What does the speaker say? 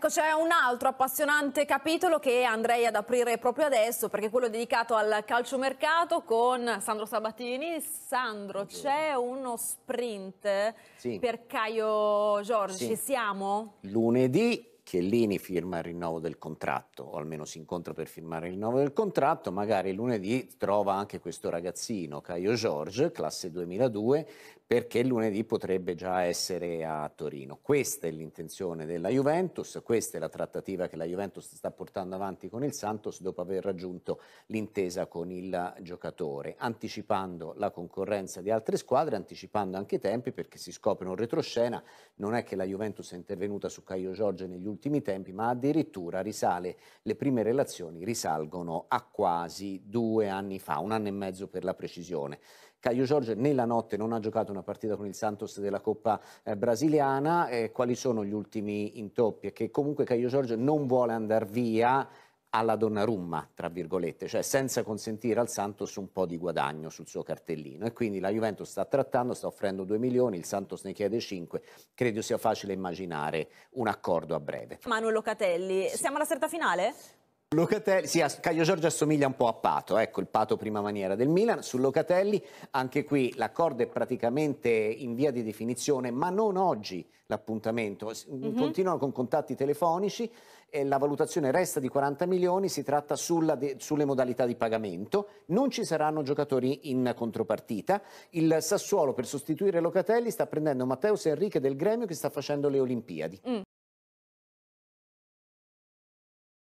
Ecco, c'è un altro appassionante capitolo che andrei ad aprire proprio adesso, perché è quello dedicato al calciomercato con Sandro Sabatini. Sandro, c'è uno sprint sì. per Caio Giorgi, sì. ci siamo? Lunedì Chiellini firma il rinnovo del contratto, o almeno si incontra per firmare il rinnovo del contratto, magari lunedì trova anche questo ragazzino, Caio George, classe 2002, perché lunedì potrebbe già essere a Torino. Questa è l'intenzione della Juventus, questa è la trattativa che la Juventus sta portando avanti con il Santos dopo aver raggiunto l'intesa con il giocatore, anticipando la concorrenza di altre squadre, anticipando anche i tempi perché si scopre un retroscena, non è che la Juventus è intervenuta su Caio Giorgio negli ultimi ultimi tempi, ma addirittura risale, le prime relazioni risalgono a quasi due anni fa, un anno e mezzo per la precisione. Caio Giorgio nella notte non ha giocato una partita con il Santos della Coppa eh, brasiliana, eh, quali sono gli ultimi intoppi? Che comunque Caio Giorgio non vuole andare via alla Donnarumma, tra virgolette, cioè senza consentire al Santos un po' di guadagno sul suo cartellino. E quindi la Juventus sta trattando, sta offrendo 2 milioni, il Santos ne chiede 5. Credo sia facile immaginare un accordo a breve. Manuel Locatelli, sì. siamo alla stretta finale? Locatelli, sì, Caio Giorgio assomiglia un po' a Pato, ecco il Pato prima maniera del Milan. Su Locatelli, anche qui l'accordo è praticamente in via di definizione, ma non oggi l'appuntamento. Mm-hmm. Continuano con contatti telefonici, eh, la valutazione resta di 40 milioni, si tratta de- sulle modalità di pagamento. Non ci saranno giocatori in contropartita. Il Sassuolo per sostituire Locatelli sta prendendo Matteo Enrique del Gremio che sta facendo le Olimpiadi. Mm.